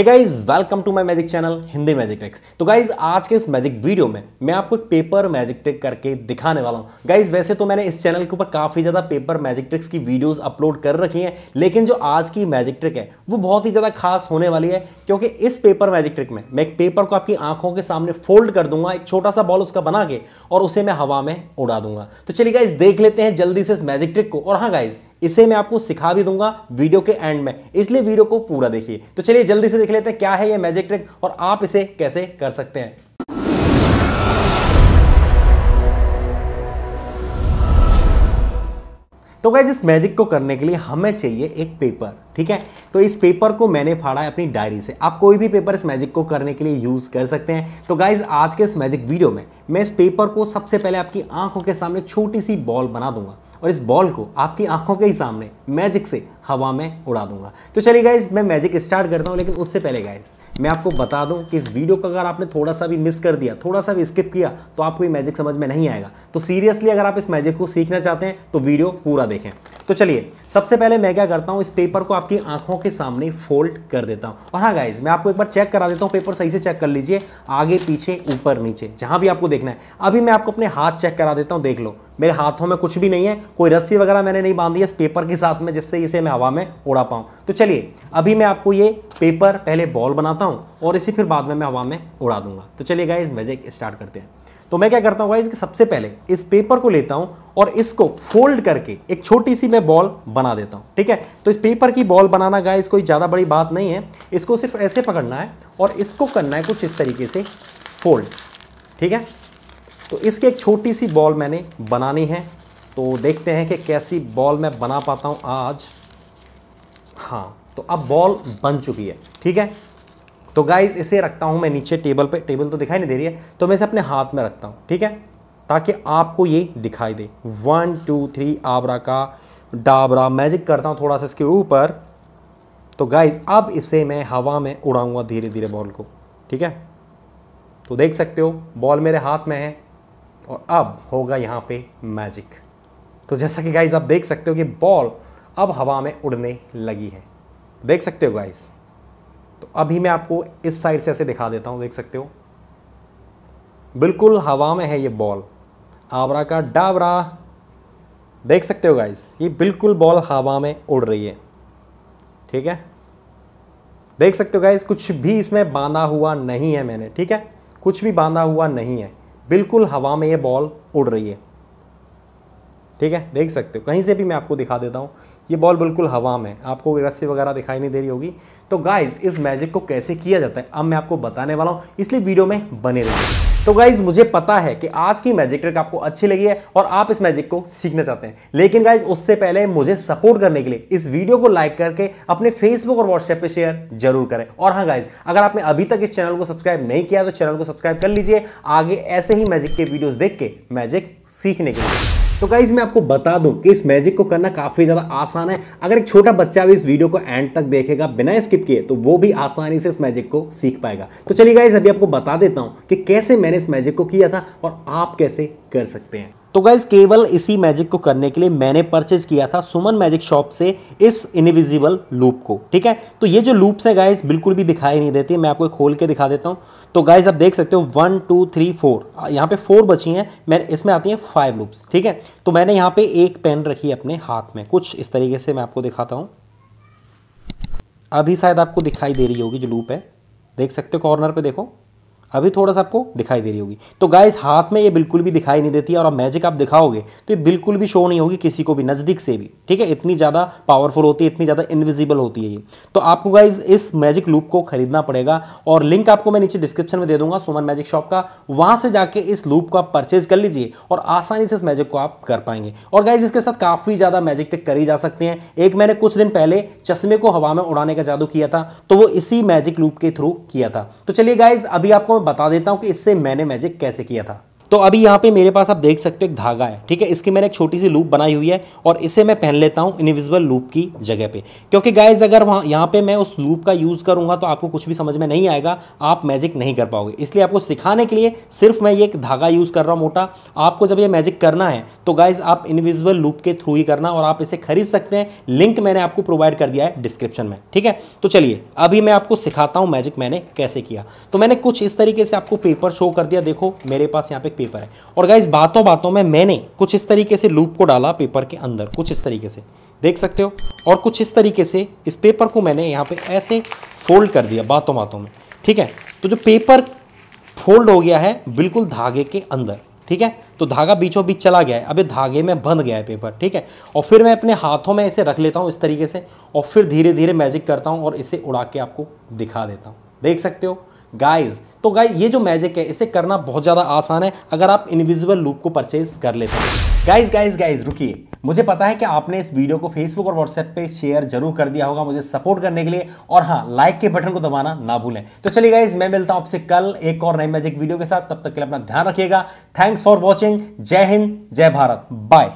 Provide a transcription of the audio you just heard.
hey guys welcome to my magic channel Hindi magic tricks तो guys आज के इस मैजिक वीडियो में मैं आपको एक पेपर मैजिक ट्रिक करके दिखाने वाला हूँ गाइस वैसे तो मैंने इस चैनल के ऊपर काफ़ी ज़्यादा पेपर मैजिक ट्रिक्स की वीडियोस अपलोड कर रखी हैं लेकिन जो आज की मैजिक ट्रिक है वो बहुत ही ज़्यादा खास होने वाली है क्योंकि इस पेपर मैजिक ट्रिक में मैं एक पेपर को आपकी आंखों के सामने फोल्ड कर दूंगा एक छोटा सा बॉल उसका बना के और उसे मैं हवा में उड़ा दूंगा तो चलिए गाइज देख लेते हैं जल्दी से इस मैजिक ट्रिक को और हाँ गाइज़ इसे मैं आपको सिखा भी दूंगा वीडियो के एंड में इसलिए वीडियो को पूरा देखिए तो चलिए जल्दी से देख लेते हैं क्या है ये मैजिक ट्रिक और आप इसे कैसे कर सकते हैं तो गाइज इस मैजिक को करने के लिए हमें चाहिए एक पेपर ठीक है तो इस पेपर को मैंने फाड़ा है अपनी डायरी से आप कोई भी पेपर इस मैजिक को करने के लिए यूज़ कर सकते हैं तो गाइज आज के इस मैजिक वीडियो में मैं इस पेपर को सबसे पहले आपकी आंखों के सामने छोटी सी बॉल बना दूंगा और इस बॉल को आपकी आंखों के ही सामने मैजिक से हवा में उड़ा दूंगा तो चलिए गाइज मैं मैजिक स्टार्ट करता हूँ लेकिन उससे पहले गाइज मैं आपको बता दूं कि इस वीडियो को अगर आपने थोड़ा सा भी मिस कर दिया थोड़ा सा भी स्किप किया तो आपको ये मैजिक समझ में नहीं आएगा तो सीरियसली अगर आप इस मैजिक को सीखना चाहते हैं तो वीडियो पूरा देखें तो चलिए सबसे पहले मैं क्या करता हूँ इस पेपर को आपकी आंखों के सामने फोल्ड कर देता हूँ और हाँ गाइज मैं आपको एक बार चेक करा देता हूँ पेपर सही से चेक कर लीजिए आगे पीछे ऊपर नीचे जहाँ भी आपको देखना है अभी मैं आपको अपने हाथ चेक करा देता हूँ देख लो मेरे हाथों में कुछ भी नहीं है कोई रस्सी वगैरह मैंने नहीं बांधी है इस पेपर के साथ में जिससे इसे मैं हवा में उड़ा पाऊँ तो चलिए अभी मैं आपको ये पेपर पहले बॉल बनाता हूँ और इसे फिर बाद में मैं हवा में उड़ा दूंगा तो चलिए गाइज मैजिक स्टार्ट करते हैं तो मैं क्या करता हूँ गाइज कि सबसे पहले इस पेपर को लेता हूँ और इसको फोल्ड करके एक छोटी सी मैं बॉल बना देता हूँ ठीक है तो इस पेपर की बॉल बनाना गाइज कोई ज़्यादा बड़ी बात नहीं है इसको सिर्फ ऐसे पकड़ना है और इसको करना है कुछ इस तरीके से फोल्ड ठीक है तो इसके एक छोटी सी बॉल मैंने बनानी है तो देखते हैं कि कैसी बॉल मैं बना पाता हूँ आज हाँ तो अब बॉल बन चुकी है ठीक है तो गाइज इसे रखता हूँ मैं नीचे टेबल पे टेबल तो दिखाई नहीं दे रही है तो मैं इसे अपने हाथ में रखता हूँ ठीक है ताकि आपको ये दिखाई दे one two three abracadabra magic करता हूँ थोड़ा सा इसके ऊपर तो गाइज अब इसे मैं हवा में उड़ाऊंगा धीरे धीरे बॉल को ठीक है तो देख सकते हो बॉल मेरे हाथ में है और अब होगा यहाँ पर मैजिक तो जैसा कि गाइज आप देख सकते हो कि बॉल अब हवा में उड़ने लगी है देख सकते हो गाइस तो अभी मैं आपको इस साइड से ऐसे दिखा देता हूँ देख सकते हो बिल्कुल हवा में है ये बॉल आवरा का डाबरा देख सकते हो गाइस ये बिल्कुल बॉल हवा में उड़ रही है ठीक है देख सकते हो गाइस कुछ भी इसमें बांधा हुआ नहीं है मैंने ठीक है कुछ भी बांधा हुआ नहीं है बिल्कुल हवा में ये बॉल उड़ रही है ठीक है देख सकते हो कहीं से भी मैं आपको दिखा देता हूँ ये बॉल बिल्कुल हवा में आपको रस्सी वगैरह दिखाई नहीं दे रही होगी तो गाइज इस मैजिक को कैसे किया जाता है अब मैं आपको बताने वाला हूँ इसलिए वीडियो में बने रहिए तो गाइज मुझे पता है कि आज की मैजिक ट्रिक आपको अच्छी लगी है और आप इस मैजिक को सीखना चाहते हैं लेकिन गाइज उससे पहले मुझे सपोर्ट करने के लिए इस वीडियो को लाइक करके अपने फेसबुक और व्हाट्सएप पे शेयर जरूर करें और हाँ गाइज अगर आपने अभी तक इस चैनल को सब्सक्राइब नहीं किया तो चैनल को सब्सक्राइब कर लीजिए आगे ऐसे ही मैजिक के वीडियोज देख के मैजिक सीखने के लिए तो गाइज मैं आपको बता दूं कि इस मैजिक को करना काफ़ी ज़्यादा आसान है अगर एक छोटा बच्चा भी इस वीडियो को एंड तक देखेगा बिना स्किप किए तो वो भी आसानी से इस मैजिक को सीख पाएगा तो चलिए गाइज अभी आपको बता देता हूँ कि कैसे मैंने इस मैजिक को किया था और आप कैसे कर सकते हैं तो गाइज केवल इसी मैजिक को करने के लिए मैंने परचेज किया था सुमन मैजिक शॉप से इस इनविजिबल लूप को ठीक है तो ये जो लूप्स हैं गाइज बिल्कुल भी दिखाई नहीं देती मैं आपको खोल के दिखा देता हूँ तो गाइज आप देख सकते हो वन टू थ्री फोर यहाँ पे फोर बची हैं मैं इसमें आती हैं फाइव लूप्स ठीक है तो मैंने यहाँ पे एक पेन रखी अपने हाथ में कुछ इस तरीके से मैं आपको दिखाता हूँ अभी शायद आपको दिखाई दे रही होगी जो लूप है देख सकते हो कॉर्नर पर देखो अभी थोड़ा सा आपको दिखाई दे रही होगी तो गाइस हाथ में ये बिल्कुल भी दिखाई नहीं देती और अब मैजिक आप दिखाओगे तो ये बिल्कुल भी शो नहीं होगी किसी को भी नज़दीक से भी ठीक है इतनी ज़्यादा पावरफुल होती है इतनी ज़्यादा इनविजिबल होती है ये तो आपको गाइज इस मैजिक लूप को खरीदना पड़ेगा और लिंक आपको मैं नीचे डिस्क्रिप्शन में दे दूंगा सुमन मैजिक शॉप का वहाँ से जाके इस लूप को आप परचेज कर लीजिए और आसानी से इस मैजिक को आप कर पाएंगे और गाइज इसके साथ काफ़ी ज़्यादा मैजिक टिक करी जा सकते हैं एक मैंने कुछ दिन पहले चश्मे को हवा में उड़ाने का जादू किया था तो वो इसी मैजिक लूप के थ्रू किया था तो चलिए गाइज अभी आपको बता देता हूँ कि इससे मैंने मैजिक कैसे किया था तो अभी यहाँ पे मेरे पास आप देख सकते हो एक धागा है ठीक है इसकी मैंने एक छोटी सी लूप बनाई हुई है और इसे मैं पहन लेता हूँ इनविजिबल लूप की जगह पे क्योंकि गाइज अगर वहाँ यहाँ पे मैं उस लूप का यूज़ करूँगा तो आपको कुछ भी समझ में नहीं आएगा आप मैजिक नहीं कर पाओगे इसलिए आपको सिखाने के लिए सिर्फ मैं ये एक धागा यूज़ कर रहा हूँ मोटा आपको जब ये मैजिक करना है तो गाइज आप इनविजिबल लूप के थ्रू ही करना और आप इसे खरीद सकते हैं लिंक मैंने आपको प्रोवाइड कर दिया है डिस्क्रिप्शन में ठीक है तो चलिए अभी मैं आपको सिखाता हूँ मैजिक मैंने कैसे किया तो मैंने कुछ इस तरीके से आपको पेपर शो कर दिया देखो मेरे पास यहाँ पे पेपर है और गाइज बातों बातों में मैंने कुछ इस तरीके से लूप को डाला पेपर के अंदर कुछ इस तरीके से देख सकते हो और कुछ इस तरीके से इस पेपर को मैंने यहाँ पे ऐसे फोल्ड कर दिया बातों बातों में ठीक है तो जो पेपर फोल्ड हो गया है बिल्कुल धागे के अंदर ठीक है तो धागा बीचों बीच चला गया है अभी धागे में बंध गया है पेपर ठीक है और फिर मैं अपने हाथों में इसे रख लेता हूँ इस तरीके से और फिर धीरे धीरे मैजिक करता हूँ और इसे उड़ा के आपको दिखा देता हूँ देख सकते हो गाइज़ तो गाय ये जो मैजिक है इसे करना बहुत ज़्यादा आसान है अगर आप इनविजिबल लूप को परचेज कर लेते हैं गाइज गाइज गाइज रुकिए मुझे पता है कि आपने इस वीडियो को फेसबुक और व्हाट्सएप पे शेयर जरूर कर दिया होगा मुझे सपोर्ट करने के लिए और हाँ लाइक के बटन को दबाना ना भूलें तो चलिए गाइज मैं मिलता हूँ आपसे कल एक और नई मैजिक वीडियो के साथ तब तक के लिए अपना ध्यान रखिएगा थैंक्स फॉर वॉचिंग जय हिंद जय भारत बाय